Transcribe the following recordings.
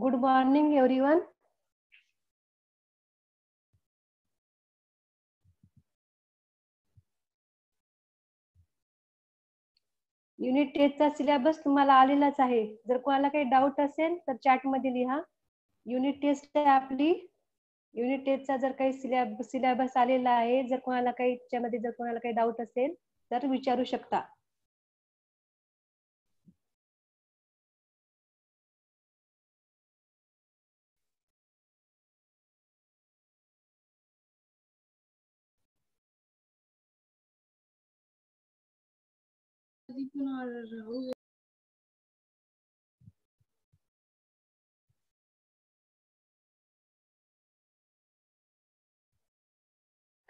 good morning everyone unit टेस्टचा syllabus तुम्हाला आलेलाच आहे जर कोणाला काही डाऊट असेल तर चॅटमध्ये लिहा युनिट टेस्ट आपली युनिट टेस्टचा जर काही सिलेब सिलेबस आलेला आहे जर कोणाला काही त्याच्यामध्ये जर कोणाला काही डाऊट असेल तर विचारू शकता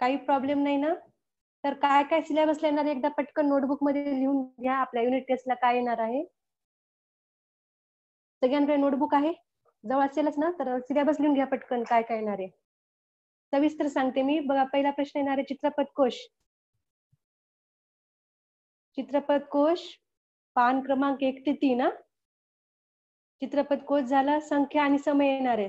काही प्रॉब्लेम नाही ना तर काय काय सिलेबस येणार एकदा पटकन नोटबुक मध्ये लिहून घ्या आपल्या युनिट टेस्टला काय येणार आहे सगळ्यांकडे नोटबुक आहे जवळ असेलच ना तर सिलेबस लिहून घ्या पटकन काय काय येणार आहे सविस्तर सांगते मी बघा पहिला प्रश्न येणार आहे चित्रपट कोश चित्रपट कोश पान क्रमांक एक ते तीन चित्रपट कोश झाला संख्या आणि समय येणार आहे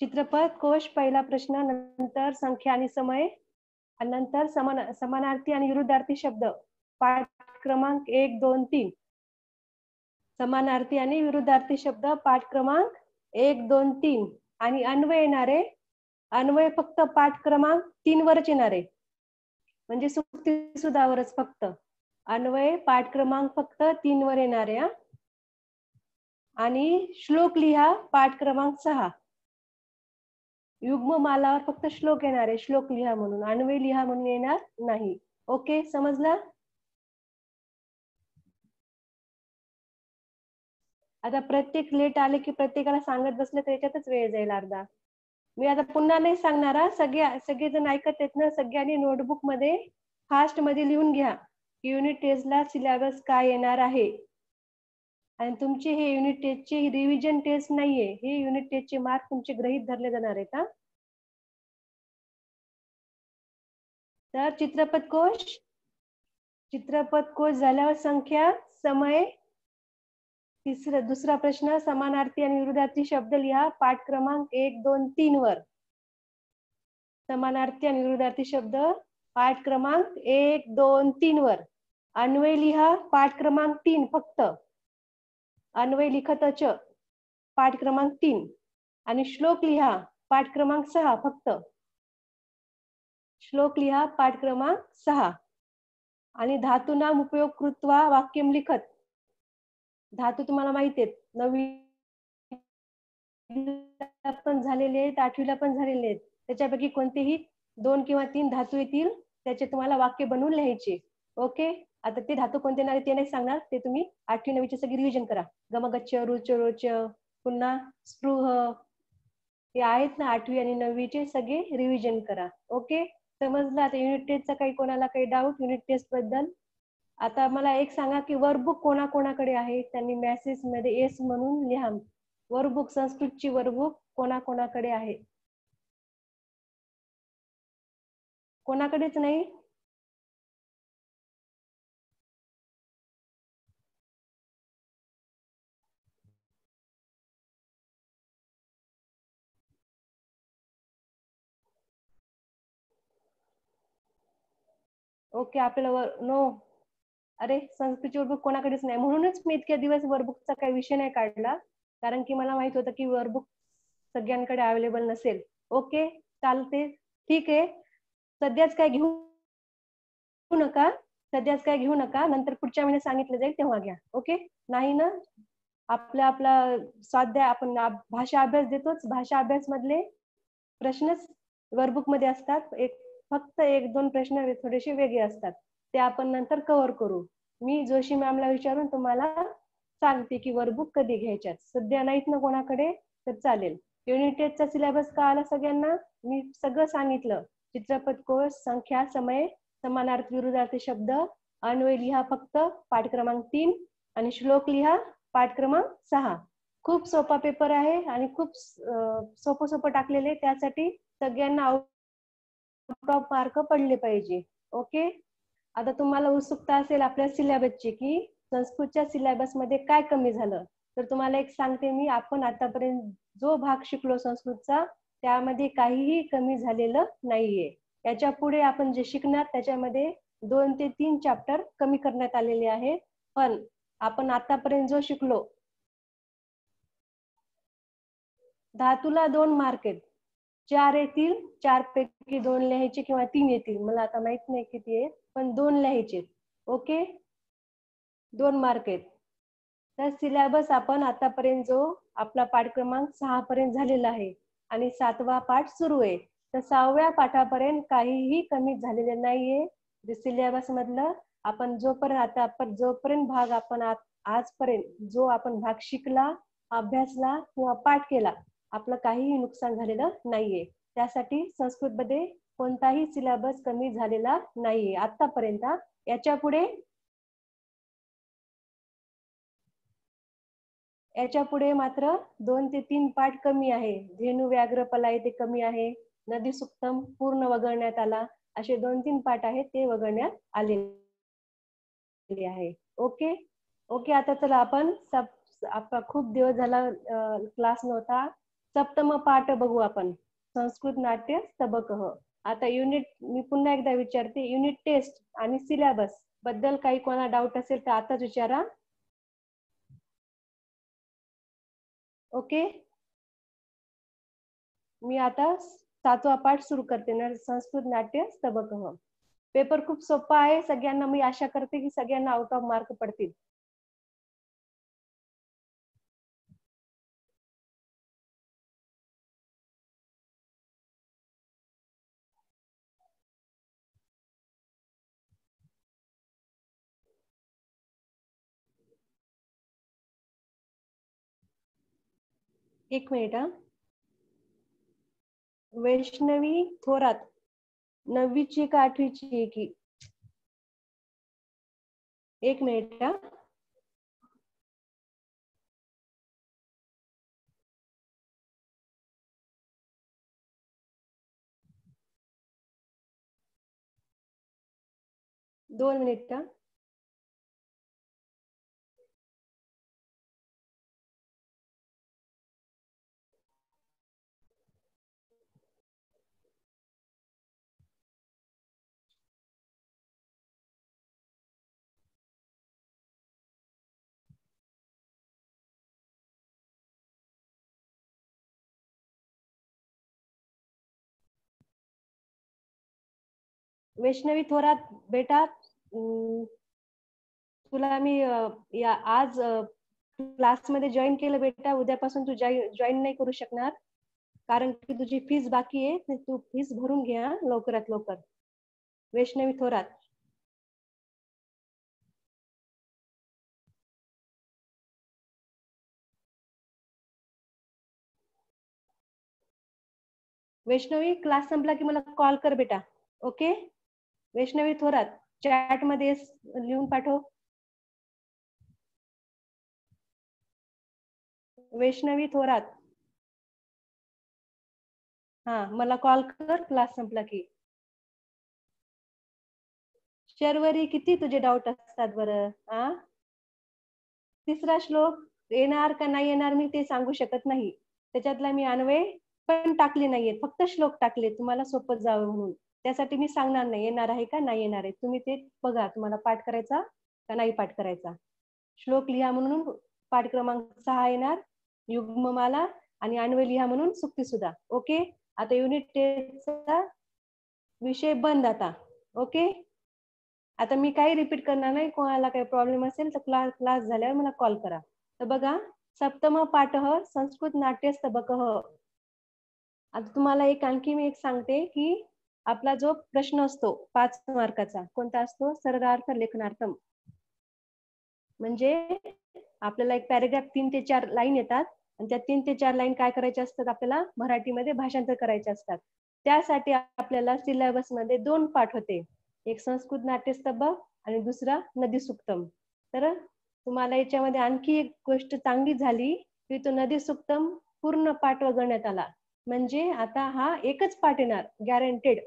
चित्रपट कोश पहिला प्रश्न नंतर संख्या आणि समय नंतर समान समानार्थी आणि विरुद्धार्थी शब्द पाठ क्रमांक एक दोन तीन समानार्थी आणि विरुद्धार्थी शब्द पाठ क्रमांक एक दोन तीन आणि अन्वय येणारे अन्वय फक्त पाठ क्रमांक तीन वरच येणारे म्हणजे सुक्ती सुधावरच फक्त अन्वय पाठ क्रमांक फक्त तीन वर येणारे आणि श्लोक लिहा पाठ क्रमांक सहा युग्म मालावर फक्त श्लोक येणार आहे श्लोक लिहा म्हणून अन्वय लिहा म्हणून येणार नाही ओके समजला आता प्रत्येक लेट आले की प्रत्येकाला सांगत बसलं तर याच्यातच वेळ जाईल अर्धा मी आता पुन्हा नाही सांगणार सगळे जण ऐकत आहेत ना सगळ्यांनी नोटबुक मध्ये फास्ट मध्ये लिहून घ्या युनिट टेस्टला सिलेबस काय येणार आहे आणि तुमची हे युनिट ची रिव्हिजन टेस्ट नाहीये हे युनिट टेस्टचे मार्क तुमचे ग्रहित धरले जाणार आहेत का तर चित्रपट कोश चित्रपट कोश झाल्यावर संख्या समय तिसरा दुसरा प्रश्न समानार्थी आणि विरुद्धार्थी शब्द लिहा पाठ क्रमांक एक दोन तीन वर समानार्थी आणि विरुद्धार्थी शब्द पाठ क्रमांक एक दोन तीन वर अन्वय लिहा पाठ क्रमांक तीन फक्त अन्वय लिखत च पाठ क्रमांक तीन आणि श्लोक लिहा पाठ क्रमांक सहा फक्त श्लोक लिहा पाठ क्रमांक सहा आणि धातूनाम उपयोग कृत्वा वाक्यम लिखत धातू तुम्हाला माहिती आहेत नववीला पण झालेले आहेत आठवीला पण झालेले आहेत त्याच्यापैकी कोणतेही दोन किंवा तीन धातू येतील त्याचे तुम्हाला वाक्य बनवून लिहायचे ओके आता ते धातू कोणते नाही ते नाही सांगणार ते तुम्ही आठवी नववीचे सगळे रिव्हिजन करा गमगच्छ रुच रोच पुन्हा स्पृह हे आहेत ना आठवी आणि नववीचे सगळे रिव्हिजन करा ओके समजला आता युनिट टेस्टचा काही कोणाला काही डाऊट युनिट टेस्ट बद्दल आता मला एक सांगा की बुक कोणाकोणाकडे आहे त्यांनी मॅसेज मध्ये एस म्हणून लिहा वर्बुक संस्कृतची वर्कबुक कोणाकोणाकडे आहे कोणाकडेच नाही ओके आपल्याला नो अरे संस्कृतची वरबुक कोणाकडेच नाही म्हणूनच मी इतक्या दिवस वर्बुकचा काही विषय नाही काढला कारण की मला माहित होतं की वर्बुक सगळ्यांकडे अवेलेबल नसेल ओके चालते ठीक आहे सध्याच काय घेऊ नका सध्याच काय घेऊ नका नंतर पुढच्या महिन्यात सांगितलं जाईल तेव्हा घ्या ओके नाही ना आपला आपला स्वाध्याय आपण भाषा अभ्यास देतोच भाषा अभ्यास मधले प्रश्नच वर्बुक मध्ये असतात एक फक्त एक दोन प्रश्न थोडेसे वेगळे असतात ते आपण नंतर कव्हर करू मी जोशी मॅमला विचारून तुम्हाला सांगते की बुक कधी घ्यायच्यात सध्या नाहीत ना कोणाकडे तर चालेल युनिट सिलेबस का आला सगळ्यांना मी सगळं सांगितलं चित्रपट कोर्स संख्या समय समानार्थ विरुद्धार्थी शब्द अन्वय लिहा फक्त पाठ क्रमांक तीन आणि श्लोक लिहा पाठ क्रमांक सहा खूप सोपा पेपर आहे आणि खूप सोपं सोपं टाकलेले त्यासाठी सगळ्यांना मार्क पडले पाहिजे ओके आता तुम्हाला उत्सुकता असेल आपल्या सिलेबसची की संस्कृतच्या सिलेबसमध्ये काय कमी झालं तर तुम्हाला एक सांगते मी आपण आतापर्यंत जो भाग शिकलो संस्कृतचा त्यामध्ये काहीही कमी झालेलं नाहीये याच्या पुढे आपण जे शिकणार त्याच्यामध्ये दोन ते तीन चॅप्टर कमी करण्यात आलेले आहे पण आपण आतापर्यंत जो शिकलो धातूला दोन मार्क आहेत चार येतील चार पैकी दोन लिहायचे किंवा तीन येतील मला आता माहित नाही किती आहे पण दोन लिहायचे ओके दोन मार्क आहेत तर सिलेबस आपण आतापर्यंत जो आपला पाठ क्रमांक सहा पर्यंत झालेला आहे आणि सातवा पाठ सुरू आहे तर सहाव्या पाठापर्यंत काहीही कमी झालेले नाहीये सिलेबस मधलं आपण जोपर्यंत आता आपण जोपर्यंत भाग आपण आजपर्यंत जो आपण भाग शिकला अभ्यासला किंवा पाठ केला आपलं काहीही नुकसान झालेलं नाहीये त्यासाठी संस्कृतमध्ये कोणताही सिलेबस कमी झालेला नाहीये आतापर्यंत याच्या पुढे याच्या पुढे मात्र दोन ते तीन पाठ कमी आहे धेनू पलाय ते कमी आहे नदी सुक्तम पूर्ण वगळण्यात आला असे दोन तीन पाठ आहेत ते वगळण्यात आले आहे ओके ओके आता चला आपण सब खूप दिवस झाला क्लास नव्हता सप्तम पाठ बघू आपण संस्कृत नाट्य सबक आता युनिट मी पुन्हा एकदा विचारते युनिट टेस्ट आणि सिलेबस बद्दल काही कोणा डाऊट असेल तर आताच विचारा ओके मी आता सातवा पाठ सुरू करते ना संस्कृत नाट्य सबक पेपर खूप सोपा आहे सगळ्यांना मी आशा करते की सगळ्यांना आउट ऑफ मार्क पडतील एक मिनिट वैष्णवी थोरात नववीची का आठवीची एक मिनिट दोन मिनिट वैष्णवी थोरात बेटा तुला मी या आज क्लासमध्ये जॉईन केलं बेटा उद्यापासून तू जॉईन नाही करू शकणार कारण की तुझी फीस बाकी आहे तू फीस भरून घ्या लवकरात लवकर वैष्णवी थोरात वैष्णवी क्लास संपला की मला कॉल कर बेटा ओके वैष्णवी थोरात चॅट मध्ये लिहून पाठव वैष्णवी थोरात हा मला कॉल कर क्लास संपला की शर्वरी किती तुझे डाऊट असतात बरं हा तिसरा श्लोक येणार का नाही येणार मी ते सांगू शकत नाही त्याच्यातला मी अन्वय पण टाकले नाहीये फक्त श्लोक टाकले तुम्हाला सोपत जावं म्हणून त्यासाठी मी सांगणार नाही येणार आहे का नाही येणार आहे तुम्ही ते बघा तुम्हाला पाठ करायचा का नाही पाठ करायचा श्लोक लिहा म्हणून पाठ क्रमांक सहा येणार युग्ममाला आणि अन्वय लिहा म्हणून सुक्ती सुद्धा ओके आता युनिट टेस्टचा विषय बंद आता ओके आता मी काही रिपीट करणार नाही कोणाला काही प्रॉब्लेम असेल तर क्लास क्लास झाल्यावर मला कॉल करा तर बघा सप्तम पाठ संस्कृत नाट्य स्तबक आता तुम्हाला एक आणखी मी एक सांगते की आपला जो प्रश्न असतो पाच मार्काचा कोणता असतो सर्गार्थ लेखनार्थम म्हणजे आपल्याला एक पॅरेग्राफ तीन ते चार लाईन येतात आणि त्या तीन ते चार लाईन काय करायच्या असतात आपल्याला मराठीमध्ये भाषांतर करायचे असतात त्यासाठी आपल्याला सिलेबस मध्ये दोन पाठ होते एक संस्कृत नाट्यस्तभ आणि दुसरा नदी सुक्तम तर तुम्हाला याच्यामध्ये आणखी एक गोष्ट चांगली झाली की तो नदी सुक्तम पूर्ण पाठ वगळण्यात आला म्हणजे आता हा एकच पाठ येणार गॅरंटेड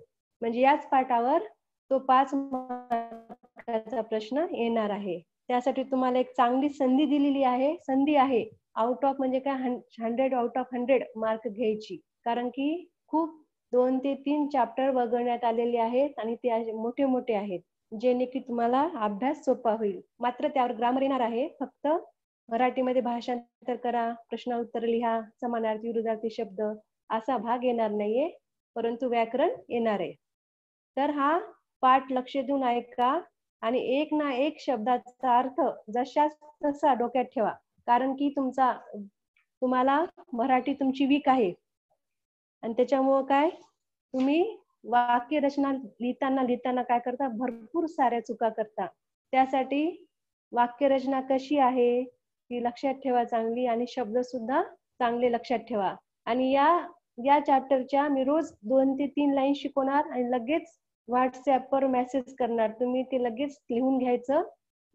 म्हणजे याच पाठावर तो पाच मार्काचा प्रश्न येणार आहे त्यासाठी तुम्हाला एक चांगली संधी दिलेली आहे संधी आहे आउट ऑफ म्हणजे काय hundred out of hundred mark घ्यायची कारण की खूप दोन ते तीन चॅप्टर वगळण्यात आलेले आहेत आणि ते मोठे मोठे आहेत जेणे की तुम्हाला अभ्यास सोपा होईल मात्र त्यावर ग्रामर येणार आहे फक्त मराठीमध्ये भाषांतर करा प्रश्न उत्तर लिहा समानार्थी विरुद्धार्थी शब्द असा भाग येणार नाहीये परंतु व्याकरण येणार आहे तर हा पाठ लक्ष देऊन ऐका आणि एक ना एक शब्दाचा अर्थ जशास तसा डोक्यात ठेवा कारण की तुमचा तुम्हाला मराठी तुमची वीक आहे आणि त्याच्यामुळं काय तुम्ही वाक्य रचना लिहिताना लिहिताना काय करता भरपूर साऱ्या चुका करता त्यासाठी वाक्य रचना कशी आहे ती लक्षात ठेवा चांगली आणि शब्द सुद्धा चांगले लक्षात ठेवा आणि या या चॅप्टरच्या मी रोज दोन ते तीन लाईन शिकवणार आणि लगेच व्हॉट्सॲपवर मेसेज करणार तुम्ही ते लगेच लिहून घ्यायचं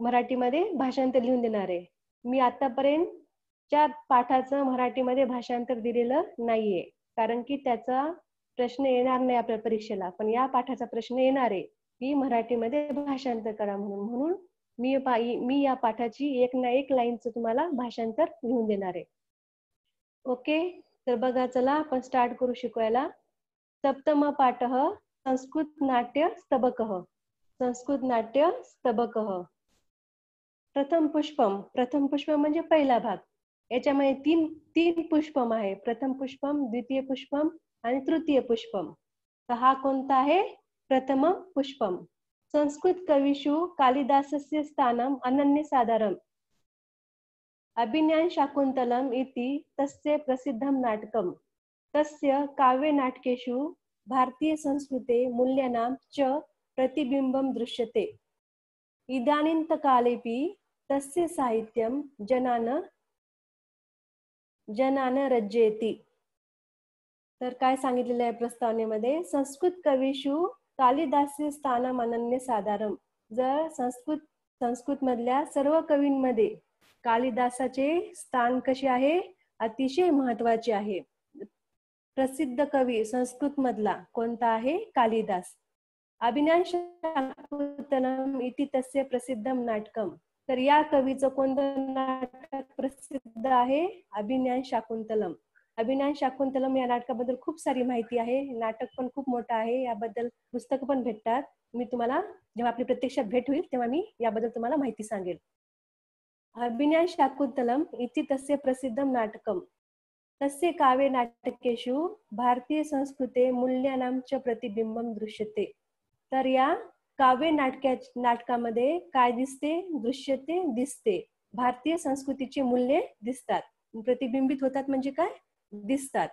मराठीमध्ये भाषांतर लिहून देणार आहे मी आतापर्यंत च्या पाठाचं मराठीमध्ये भाषांतर दिलेलं नाहीये कारण की त्याचा प्रश्न येणार नाही आपल्या परीक्षेला पण या पाठाचा प्रश्न येणार आहे की मराठीमध्ये भाषांतर करा म्हणून म्हणून मी मी या पाठाची एक ना एक लाईनचं तुम्हाला भाषांतर लिहून देणार आहे ओके तर बघा चला आपण स्टार्ट करू शिकवायला सप्तम पाठ संस्कृत नाट्य स्तबक संस्कृत नाट्य स्तबक प्रथम पुष्पम प्रथम पुष्प म्हणजे पहिला भाग याच्यामध्ये तीन तीन पुष्पम आहे प्रथम पुष्पम द्वितीय पुष्पम आणि तृतीय पुष्पम तर हा कोणता आहे प्रथम पुष्पम संस्कृत कविषु कालिदासस्य स्थानम अनन्य साधारण अभिज्ञान शाकुंतलम इति तस्य प्रसिद्धं नाटकं तस्य काव्यनाटकेषु भारतीयसंस्कृते मूल्यानां च प्रतिबिम्बं दृश्यते इदानीन्तकालेपि तस्य साहित्यं जनान जनान रज्जयति तर काय सांगितलेलं आहे प्रस्तावनेमध्ये संस्कृत कवीषु कालिदास्य स्थानम अनन्य साधारण जर संस्कृत संस्कृतमधल्या सर्व कवींमध्ये कालिदासाचे स्थान कसे आहे अतिशय महत्वाचे आहे प्रसिद्ध कवी संस्कृत मधला कोणता आहे कालिदास अभिनाश इति तस्य प्रसिद्धम नाटकम तर या कवीचं कोणतं नाटक प्रसिद्ध आहे अभिनयान शाकुंतलम अभिनयान शाकुंतलम या नाटकाबद्दल खूप सारी माहिती आहे नाटक पण खूप मोठं आहे याबद्दल पुस्तक पण भेटतात मी तुम्हाला जेव्हा आपली प्रत्यक्षात भेट होईल तेव्हा मी याबद्दल तुम्हाला माहिती सांगेल शाकुंतलम इति तस्य प्रसिद्धं नाटकं तस्य काव्य नाटकेषु भारतीयसंस्कृते मूल्यानां च प्रतिबिंबं दृश्यते तर या काव्य नाटक नाटकामध्ये काय दिसते दृश्यते दिसते भारतीय संस्कृतीचे मूल्ये दिसतात प्रतिबिंबित होतात म्हणजे काय दिसतात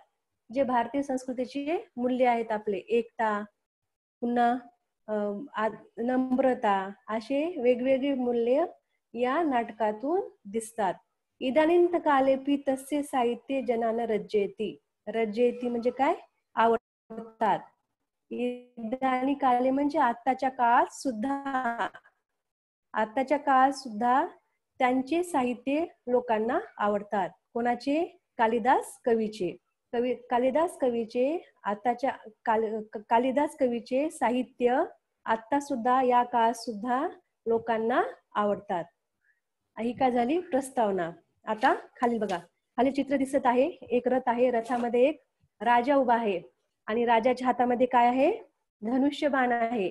जे भारतीय संस्कृतीचे मूल्य आहेत आपले एकता पुन्हा नम्रता असे वेगवेगळी मूल्य या नाटकातून दिसतात इदानींत कालेपी तसे साहित्य जनानं रज्जयती रज्जयती म्हणजे काय आवडतात इदानी काले म्हणजे आत्ताच्या काळात सुद्धा आत्ताच्या काळात सुद्धा त्यांचे साहित्य लोकांना आवडतात कोणाचे कालिदास कवीचे कवी कालिदास कवीचे आताच्या काल कालिदास कवीचे साहित्य आता सुद्धा या काळात सुद्धा लोकांना आवडतात ही काय झाली प्रस्तावना आता खाली बघा खाली चित्र दिसत आहे एक रथ आहे रथामध्ये एक राजा उभा आहे आणि राजाच्या हातामध्ये काय आहे धनुष्य बाण आहे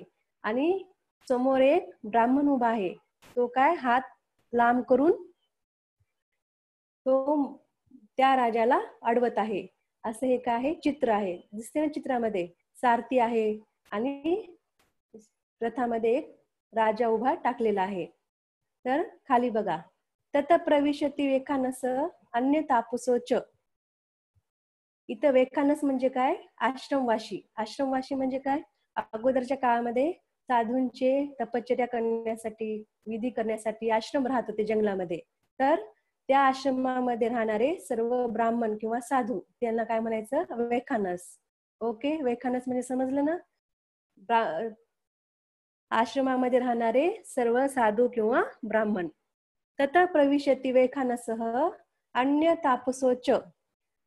आणि समोर एक ब्राह्मण उभा आहे तो काय हात लांब करून तो त्या राजाला अडवत आहे असं हे काय आहे चित्र आहे दिसते ना चित्रामध्ये सारथी आहे आणि रथामध्ये एक राजा उभा टाकलेला आहे तर खाली बघा तत प्रविशती वेखानस अन्य तापसोच इथं वेखानस म्हणजे काय आश्रमवाशी आश्रमवाशी म्हणजे काय अगोदरच्या काळामध्ये साधूंचे तपश्चर्या करण्यासाठी विधी करण्यासाठी आश्रम राहत होते जंगलामध्ये तर त्या आश्रमामध्ये राहणारे सर्व ब्राह्मण किंवा साधू त्यांना काय म्हणायचं वेखानस ओके वेखानस म्हणजे समजलं ना आश्रमामध्ये राहणारे सर्व साधू किंवा ब्राह्मण तथा प्रविशती वेखानसह अन्य तापसोच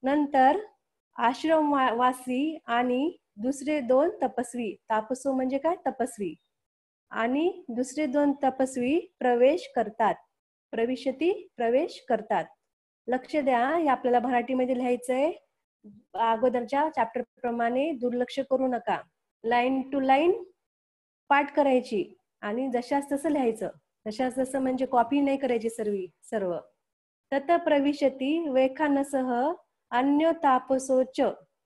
नंतर आश्रम वासी आणि दुसरे दोन तपस्वी तापसो म्हणजे काय तपस्वी आणि दुसरे दोन तपस्वी प्रवेश करतात प्रविशती प्रवेश करतात लक्ष द्या हे आपल्याला मराठीमध्ये लिहायचंय अगोदरच्या चॅप्टर प्रमाणे दुर्लक्ष करू नका लाईन टू लाईन पाठ करायची आणि जशास तसं लिहायचं तशास तसं म्हणजे कॉपी नाही करायची सर्व सर्व तत प्रविशती वैखानसह अन्य तापसोच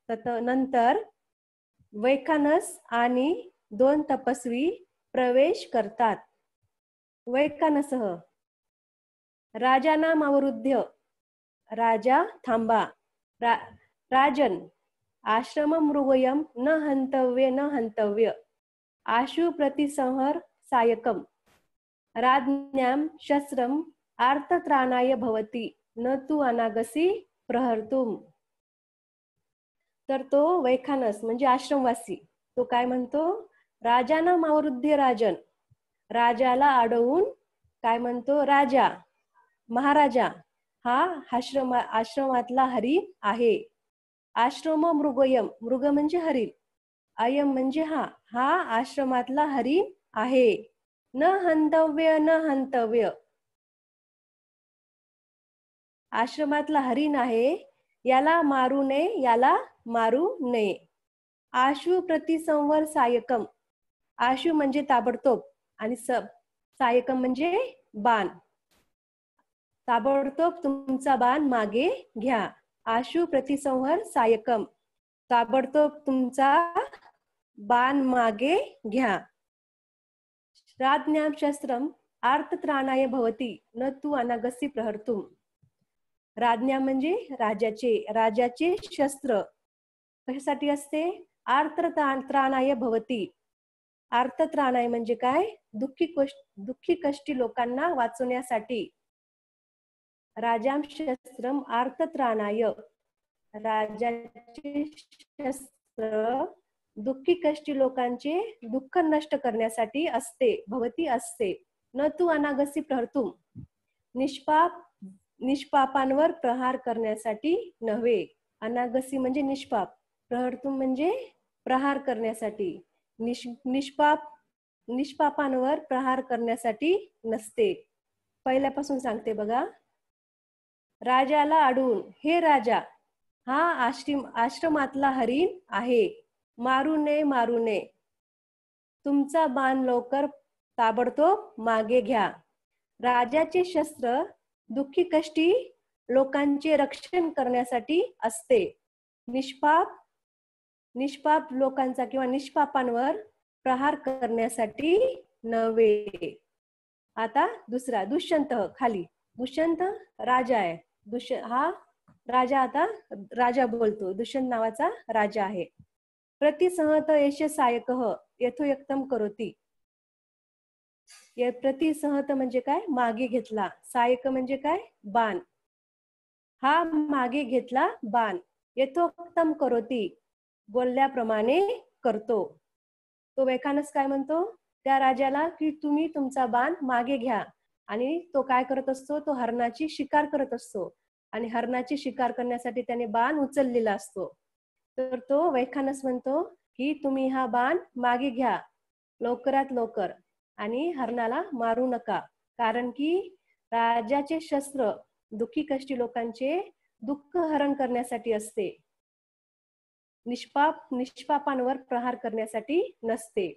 तत नंतर वैखानस आणि दोन तपस्वी प्रवेश करतात वैखानसह नाम अवरुद्ध राजा थांबा रा, राजन आश्रम मृगयम न हंतव्य न हंतव्य आशु प्रतिसंहर सायकम राज्ञाम शस्त्रम आर्तत्राणाय भवती न तू अनागसी प्रहरतुम तर तो वैखानस म्हणजे आश्रमवासी तो काय म्हणतो राजाना मावृद्धी राजन राजाला आडवून काय म्हणतो राजा महाराजा हा आश्रम आश्रमातला हरी आहे आश्रम मृगयम मृग म्हणजे हरिण अयम म्हणजे हा हा आश्रमातला हरी आहे न हंतव्य न हंतव्य आश्रमातला हरिण आहे याला मारू नये याला मारू नये आशु प्रतिसंवर सायकम आशु म्हणजे ताबडतोब आणि सब सायकम म्हणजे बाण ताबडतोब तुमचा बाण मागे घ्या आशु प्रतिसंवर सायकम ताबडतोब तुमचा बाण मागे घ्या शस्त्र आर्तत्राणाय भवती न तू अनागसी प्रहरतुम राज्ञा म्हणजे राजाचे राजाचे शस्त्र कशासाठी असते आर्तत्राणाय भवती आर्तत्राणाय म्हणजे काय दुःखी दुःखी कष्टी लोकांना वाचवण्यासाठी राजाम शस्त्रम आर्तत्राणाय राजाचे शस्त्र दुःखी कष्टी लोकांचे दुःख नष्ट करण्यासाठी असते भवती असते न तू अनागसी प्रहर्तुम निष्पाप निष्पापांवर प्रहार करण्यासाठी नव्हे अनागसी म्हणजे निष्पाप प्रहरतुम म्हणजे प्रहार करण्यासाठी निष निष्पाप निष्पापांवर प्रहार करण्यासाठी नसते पहिल्यापासून सांगते बघा राजाला अडून हे राजा हा आश्रम आश्रमातला हरिण आहे मारू नये मारू नये तुमचा बाण लवकर ताबडतोब मागे घ्या राजाचे शस्त्र दुःखी कष्टी लोकांचे रक्षण करण्यासाठी असते निष्पाप निष्पाप लोकांचा किंवा निष्पापांवर प्रहार करण्यासाठी नव्हे आता दुसरा दुष्यंत खाली दुष्यंत राजा आहे दुष्य हा राजा आता राजा बोलतो दुष्यंत नावाचा राजा आहे प्रतिसहत एष सायक यथोयक्तम करोती प्रतिसहत म्हणजे काय मागे घेतला सायक म्हणजे काय बाण हा मागे घेतला बाण यथोक्तम करोती बोलल्याप्रमाणे करतो तो वैखानस काय म्हणतो त्या राजाला की तुम्ही तुमचा बाण मागे घ्या आणि तो काय करत असतो तो हरणाची शिकार करत असतो आणि हरणाची शिकार करण्यासाठी त्याने बाण उचललेला असतो तर तो वैखानस म्हणतो की तुम्ही हा बाण मागे घ्या लवकरात लवकर आणि हरणाला मारू नका कारण की राजाचे शस्त्र दुःखी कष्टी लोकांचे दुःख हरण करण्यासाठी असते निष्पाप निष्पापांवर प्रहार करण्यासाठी नसते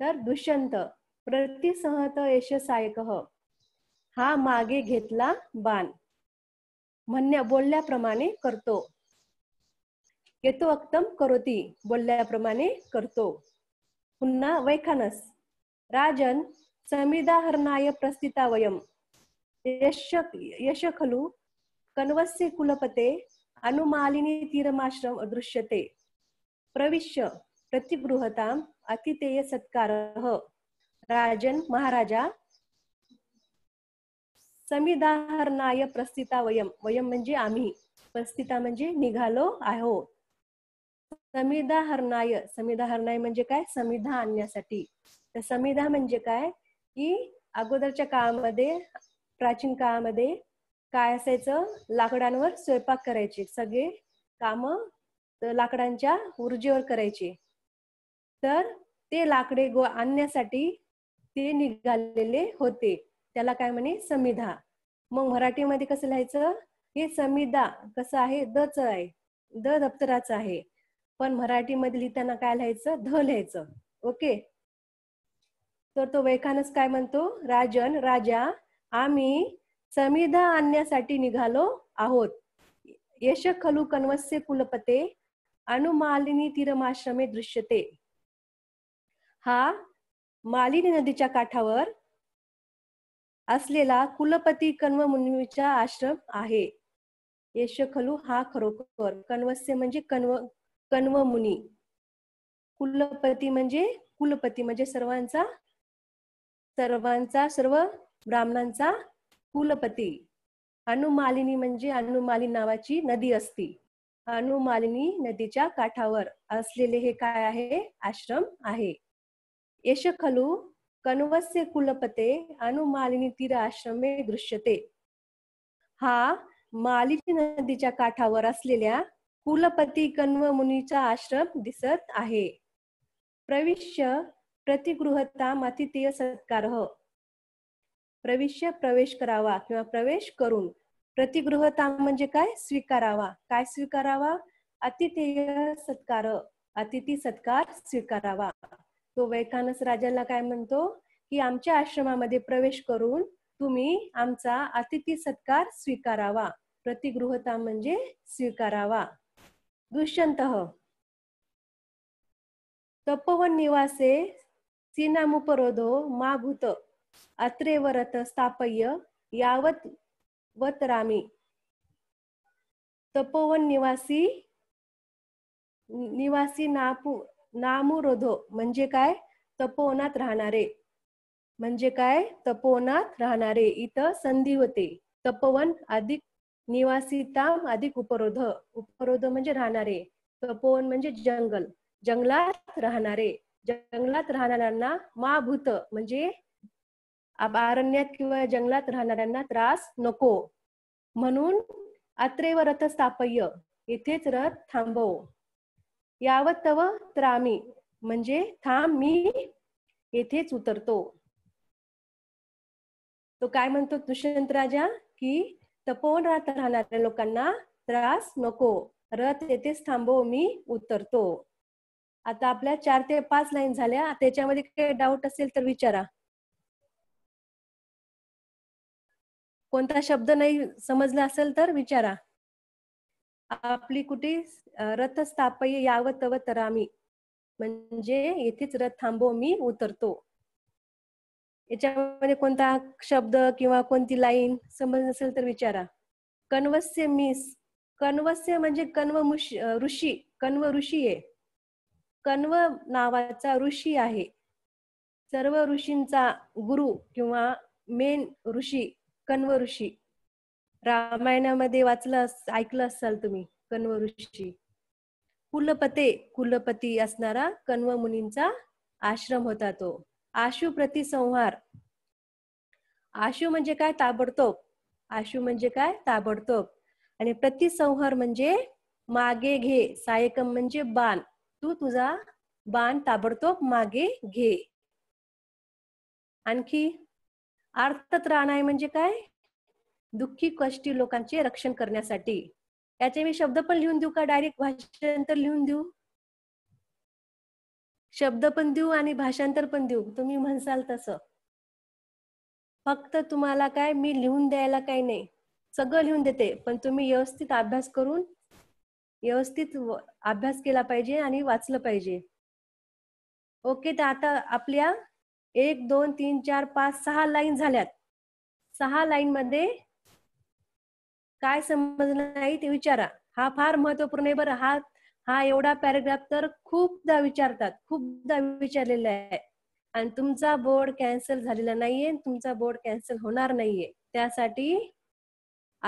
तर दुष्यंत प्रतिसहत यशसायक हा मागे घेतला बाण म्हणण्या बोलल्याप्रमाणे करतो येतो अक्तम करोती बोलल्याप्रमाणे करतो पुन्हा वैखानस राजन समिदाहरणाय वयम यश यश खलु कन्वस्य कुलपते अनुमालिनी तीरमाश्रम अदृश्यते प्रविश्य प्रतिगृहताम अतिथेय सत्कार राजन महाराजा समिदाहरणाय प्रस्थिता वयम वयम म्हणजे आम्ही प्रस्थिता म्हणजे निघालो आहोत समिधा समिधाहरणाय म्हणजे काय समिधा आणण्यासाठी तर समिधा म्हणजे काय की अगोदरच्या काळामध्ये प्राचीन काळामध्ये काय असायचं लाकडांवर स्वयंपाक करायचे सगळे काम लाकडांच्या ऊर्जेवर करायचे तर ते लाकडे गो आणण्यासाठी ते निघालेले होते त्याला काय म्हणे समिधा मग मराठीमध्ये कसं लिहायचं हे समिधा कसं आहे द च आहे द दप्तराचं आहे पण मराठीमध्ये लिहिताना काय लिहायचं ध लिहायचं ओके तर तो वैखानस काय म्हणतो राजन राजा आम्ही समिधा आणण्यासाठी निघालो आहोत यश खलु कन्वस्य कुलपते अनुमालिनी तीरमाश्रमे दृश्यते हा मालिनी नदीच्या काठावर असलेला कुलपती कन्व मुनीचा आश्रम आहे यश खलू हा खरोखर कन्वस्य म्हणजे कन्व कण्वमुनी मुनी कुलपती म्हणजे कुलपती म्हणजे सर्वांचा सर्वांचा सर्व ब्राह्मणांचा कुलपती अनुमालिनी म्हणजे अनुमालिनी नावाची नदी असती अनुमालिनी नदीच्या काठावर असलेले हे काय आहे आश्रम आहे यशखलू कणवस्य कुलपते अनुमालिनी तीर आश्रमे दृश्यते हा मालिनी नदीच्या काठावर असलेल्या कुलपती कण्व मुनीचा आश्रम दिसत आहे प्रविश्य प्रतिगृहता अतिथीय सत्कार प्रविश्य प्रवेश करावा किंवा प्रवेश करून प्रतिगृहता म्हणजे काय स्वीकारावा काय स्वीकारावा अतिथेय सत्कार अतिथी सत्कार स्वीकारावा तो वैखानस राजाला काय म्हणतो की आमच्या आश्रमामध्ये प्रवेश करून तुम्ही आमचा अतिथी सत्कार स्वीकारावा प्रतिगृहता म्हणजे स्वीकारावा दुष्यंत तपवन निवासे सीनामुपरोधो मा भूत अत्रेवरत स्थापय यावत वतरामी तपोवन निवासी निवासी नापू नामुरोधो म्हणजे काय तपोवनात राहणारे म्हणजे काय तपोवनात राहणारे इथं संधी होते तपोवन अधिक निवासिताम अधिक उपरोध उपरोध म्हणजे राहणारे तपोवन म्हणजे जंगल जंगलात राहणारे जंगलात राहणाऱ्यांना माभूत म्हणजे अरण्यात किंवा जंगलात राहणाऱ्यांना त्रास नको म्हणून अत्रेव रथ स्थापय येथेच रथ थांबव यावत तव त्रामी म्हणजे थांब मी येथेच उतरतो तो काय म्हणतो दुष्यंत राजा की तपोवन राहत राहणाऱ्या लोकांना त्रास नको रथ येथेच थांबव मी उतरतो आता आपल्या चार ते पाच लाईन झाल्या त्याच्यामध्ये काही डाऊट असेल तर विचारा कोणता शब्द नाही समजला असेल तर विचारा आपली कुठे रथ स्थापय तर आम्ही म्हणजे येथेच रथ थांबव मी उतरतो याच्यामध्ये कोणता शब्द किंवा कोणती लाईन समज नसेल तर विचारा कन्वस्य मिस कण्वस्य म्हणजे कण्व ऋषी कण्व ऋषी आहे कण्व नावाचा ऋषी आहे सर्व ऋषींचा गुरु किंवा मेन ऋषी कण्व ऋषी रामायणामध्ये वाचलं ऐकलं असाल तुम्ही कण्व ऋषी कुलपते कुलपती असणारा कण्व मुनींचा आश्रम होता तो आशु प्रतिसंहार आशु म्हणजे काय ताबडतोब आशु म्हणजे काय ताबडतोब आणि प्रतिसंहार म्हणजे मागे घे सायकम म्हणजे बाण तू तुझा बाण ताबडतोब मागे घे आणखी अर्थात आहे म्हणजे काय दुःखी कष्टी लोकांचे रक्षण करण्यासाठी याचे मी शब्द पण लिहून देऊ का डायरेक्ट भाषांतर लिहून देऊ शब्द पण देऊ आणि भाषांतर पण देऊ तुम्ही म्हणसाल तस फक्त तुम्हाला काय मी लिहून द्यायला काही नाही सगळं लिहून देते पण तुम्ही व्यवस्थित अभ्यास करून व्यवस्थित अभ्यास केला पाहिजे आणि वाचलं पाहिजे ओके तर आता आपल्या एक दोन तीन चार पाच सहा लाईन झाल्यात सहा लाईन मध्ये काय समजलं नाही ते विचारा हा फार महत्वपूर्ण आहे बरं हा हा एवढा पॅराग्राफ तर खूपदा विचारतात खूपदा विचारलेला आहे आणि तुमचा बोर्ड कॅन्सल झालेला नाहीये तुमचा बोर्ड कॅन्सल होणार नाहीये त्यासाठी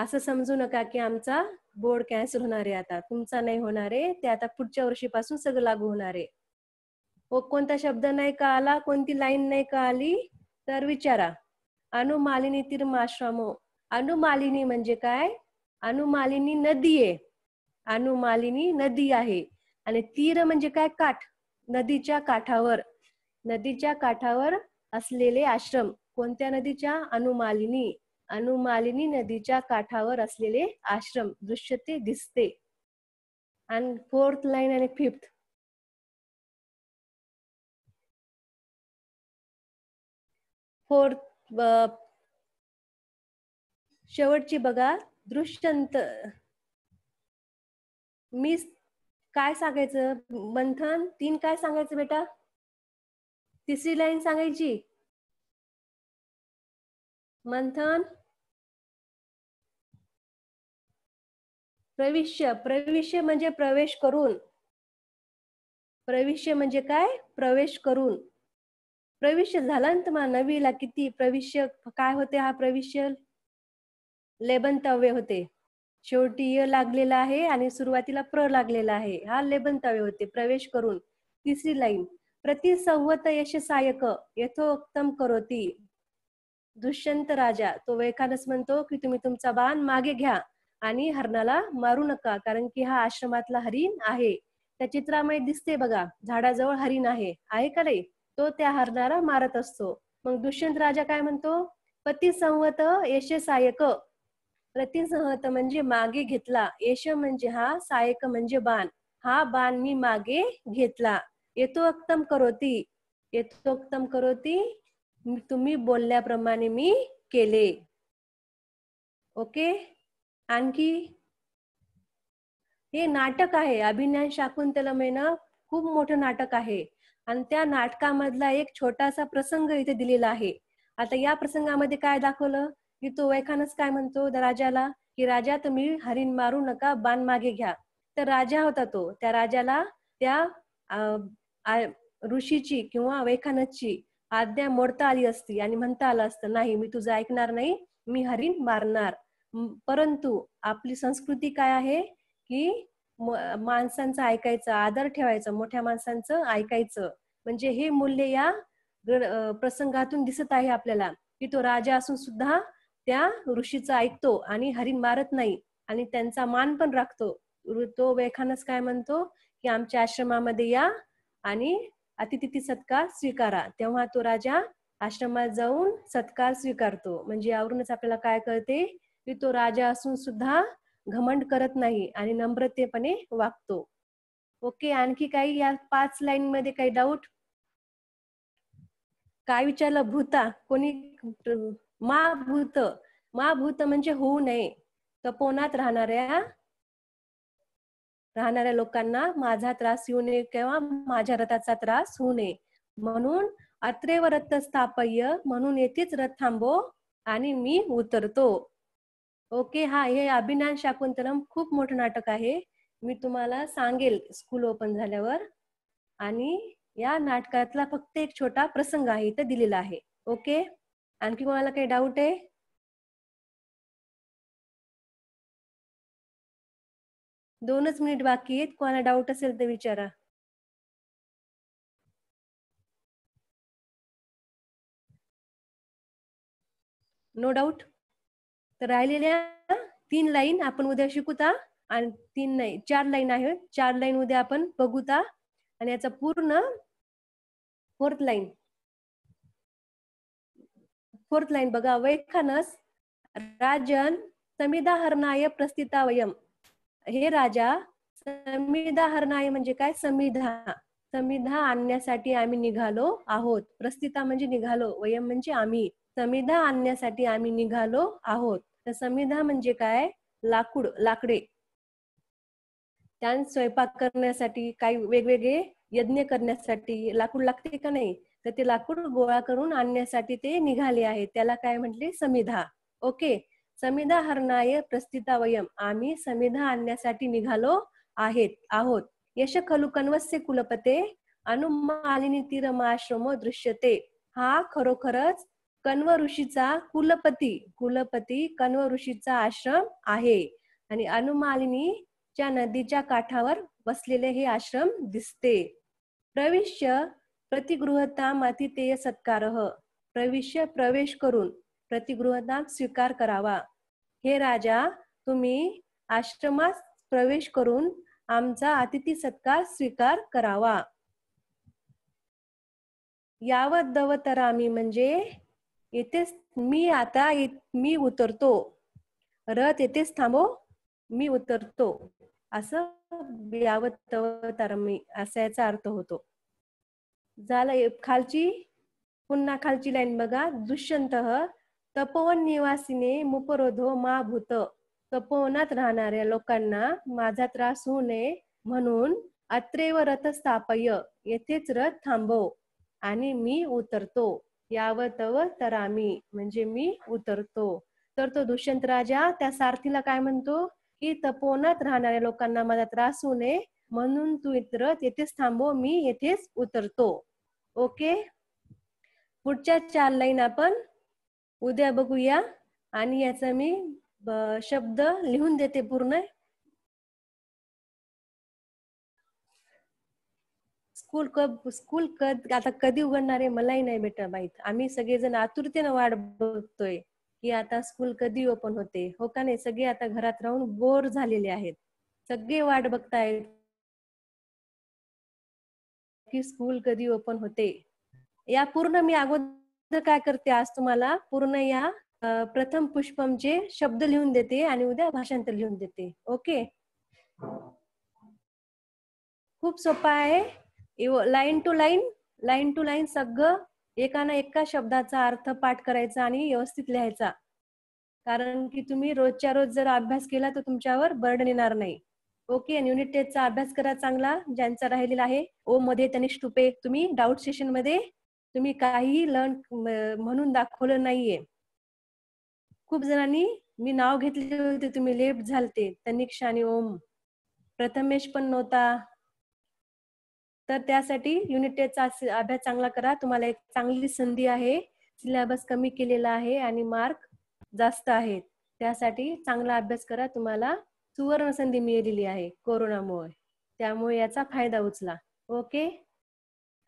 असं समजू नका की आमचा बोर्ड कॅन्सल होणार आहे आता तुमचा नाही होणार आहे ते आता पुढच्या वर्षीपासून सगळं लागू होणार आहे हो कोणता शब्द नाही का आला कोणती लाईन नाही का आली तर विचारा अनुमालिनी तिर्माश्रमो अनुमालिनी म्हणजे काय अनुमालिनी नदी आहे अनुमालिनी नदी आहे आणि तीर म्हणजे काय काठ नदीच्या काठावर नदीच्या काठावर असलेले आश्रम कोणत्या नदीच्या अनुमालिनी अनुमालिनी नदीच्या काठावर असलेले आश्रम दृश्य ते दिसते आणि फोर्थ लाईन आणि फिफ्थ फोर्थ शेवटची बघा दृश्यंत मी काय सांगायचं मंथन तीन काय सांगायचं बेटा तिसरी लाईन सांगायची मंथन प्रविष्य प्रविष्य म्हणजे प्रवेश करून प्रविष्य म्हणजे काय प्रवेश करून प्रविष्य झाला ना तुम्हाला नवीला किती प्रविष्य काय होते हा प्रविष्य लेबंतव्य होते शेवटी य लागलेला आहे आणि सुरुवातीला प्र लागलेला आहे हा लेबनतावे होते प्रवेश करून तिसरी लाईन प्रतिसंवत यशसायक यथोक्तम करोती दुष्यंत राजा तो वैखानस म्हणतो की तुम्ही तुमचा बाण मागे घ्या आणि हरणाला मारू नका कारण की हा आश्रमातला हरिण आहे त्या चित्रामध्ये दिसते बघा झाडाजवळ हरिण आहे आहे का नाही तो त्या हरणाला मारत असतो मग दुष्यंत राजा काय म्हणतो पतिसंवत यशसायक प्रतिसहत म्हणजे मागे घेतला यश म्हणजे हा सायक म्हणजे बाण हा बाण मी मागे घेतला यथोक्तम करोती येतोक्तम करोती तुम्ही बोलल्याप्रमाणे मी केले ओके आणखी हे नाटक आहे अभिनय शाकुंतलम खूप मोठं नाटक आहे आणि त्या नाटकामधला एक छोटासा प्रसंग इथे दिलेला आहे आता या प्रसंगामध्ये काय दाखवलं की तो वैखानच काय म्हणतो राजाला की राजा तुम्ही हरिण मारू नका बाण मागे घ्या तर राजा होता तो त्या राजाला त्या ऋषीची किंवा वैखानची आज्ञा मोडता आली असती आणि म्हणता आलं असतं नाही मी तुझं ऐकणार नाही मी हरिण मारणार परंतु आपली संस्कृती काय आहे की माणसांचं ऐकायचं आदर ठेवायचं मोठ्या माणसांचं ऐकायचं म्हणजे हे मूल्य या प्रसंगातून दिसत आहे आपल्याला की तो राजा असून सुद्धा त्या ऋषीचं ऐकतो आणि हरिण मारत नाही आणि त्यांचा मान पण राखतो तो वेखानच काय म्हणतो की आमच्या आश्रमामध्ये या आणि अतिथिती सत्कार स्वीकारा तेव्हा तो राजा आश्रमात जाऊन सत्कार स्वीकारतो म्हणजे यावरूनच आपल्याला काय कळते की तो राजा असून सुद्धा घमंड करत नाही आणि नम्रतेपणे वागतो ओके आणखी काही या पाच लाईन मध्ये काही डाऊट काय विचारलं भूता कोणी मा भूत मा भूत म्हणजे होऊ नये तपोनात राहणाऱ्या राहणाऱ्या लोकांना माझा त्रास येऊ नये किंवा माझ्या रथाचा त्रास होऊ नये म्हणून अत्रेव रथ स्थापय म्हणून येथेच रथ थांबो आणि मी उतरतो ओके हा हे अभिनान शाकुंतलम खूप मोठं नाटक आहे मी तुम्हाला सांगेल स्कूल ओपन झाल्यावर आणि या नाटकातला फक्त एक छोटा प्रसंग आहे इथं दिलेला आहे ओके आणखी कोणाला काही डाऊट आहे दोनच मिनिट बाकी आहेत कोणाला डाऊट असेल तर विचारा नो डाऊट तर राहिलेल्या तीन लाईन आपण उद्या शिकूता आणि तीन नाही चार लाईन आहे चार लाईन उद्या आपण बघूता आणि याचा पूर्ण फोर्थ लाईन फोर्थ लाईन बघा वैखानस राजन हरनाय प्रस्थितावयम हे राजा हरनाय म्हणजे काय समिधा समिधा आणण्यासाठी आम्ही निघालो आहोत प्रस्थिता म्हणजे निघालो वयम म्हणजे आम्ही समिधा आणण्यासाठी आम्ही निघालो आहोत तर समिधा म्हणजे काय लाकूड लाकडे त्यां स्वयंपाक करण्यासाठी काही वेगवेगळे यज्ञ करण्यासाठी लाकूड लागते का नाही तर ते लाकूड गोळा करून आणण्यासाठी ते निघाले आहे त्याला काय म्हटले समिधा ओके समिधा हरणाय प्रस्थितावयम आम्ही समिधा आणण्यासाठी निघालो आहेत आहोत यश खलु कन्वस्य कुलपते अनुमालिनी तिरमाश्रम दृश्यते हा खरोखरच कण्व ऋषीचा कुलपती कुलपती कण्व ऋषीचा आश्रम आहे आणि अनुमालिनीच्या नदीच्या काठावर बसलेले हे आश्रम दिसते प्रविश्य प्रतिगृहता मातितेय सत्कार प्रविष्य प्रवेश करून प्रतिगृहता स्वीकार करावा हे राजा तुम्ही आश्रमात प्रवेश करून आमचा अतिथी सत्कार स्वीकार करावा यावत दवतरामी म्हणजे येथेच मी आता मी उतरतो रथ येथेच थांबो मी उतरतो असं यावत दवतरामी असा याचा अर्थ होतो झालं खालची पुन्हा खालची लाईन बघा दुष्यंत तपोवन निवासीने मुपरोधो मा भूत तपोवनात राहणाऱ्या लोकांना माझा त्रास होऊ नये म्हणून अत्रेव रथ स्थापय येथेच रथ थांबव आणि मी उतरतो याव तव आम्ही म्हणजे मी उतरतो तर तो दुष्यंत राजा त्या सारथीला काय म्हणतो की तपोवनात राहणाऱ्या लोकांना माझा त्रास होऊ नये म्हणून तू इतर येथेच थांबव मी येथेच उतरतो ओके पुढच्या चार लाईन आपण उद्या बघूया आणि याचा मी शब्द लिहून देते पूर्ण स्कूल कब स्कूल कद आता कधी उघडणार आहे मलाही नाही बेटा माहित आम्ही सगळेजण आतुरतेनं वाट बघतोय की आता स्कूल कधी ओपन होते हो का नाही सगळे आता घरात राहून बोर झालेले आहेत सगळे वाट बघतायत की स्कूल कधी ओपन होते या पूर्ण मी अगोदर काय करते आज तुम्हाला पूर्ण या प्रथम पुष्पमचे शब्द लिहून देते आणि उद्या भाषांतर लिहून देते ओके खूप सोपा आहे line two line line two line सगळं एकाना एका शब्दाचा अर्थ पाठ करायचा आणि व्यवस्थित लिहायचा कारण की तुम्ही रोजच्या रोज जर अभ्यास केला तर तुमच्यावर बर्डन येणार नाही ओके आणि युनिट टेस्टचा अभ्यास करा चांगला ज्यांचा राहिलेला आहे ओ मध्ये तनिष टुपे तुम्ही डाऊट सेशन मध्ये तुम्ही काही लर्न म्हणून दाखवलं नाहीये खूप जणांनी मी नाव घेतले होते तुम्ही लेफ्ट झालते तनिक्षा आणि ओम प्रथमेश पण नव्हता तर त्यासाठी युनिट टेस्टचा अभ्यास चांगला करा तुम्हाला एक चांगली संधी आहे सिलेबस कमी केलेला आहे आणि मार्क जास्त आहेत त्यासाठी चांगला अभ्यास करा तुम्हाला सुवर्ण संधी मिळालेली आहे कोरोनामुळे त्यामुळे याचा फायदा उचला ओके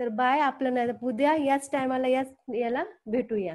तर बाय आपलं नाही उद्या याच टायमाला याच याला भेटूया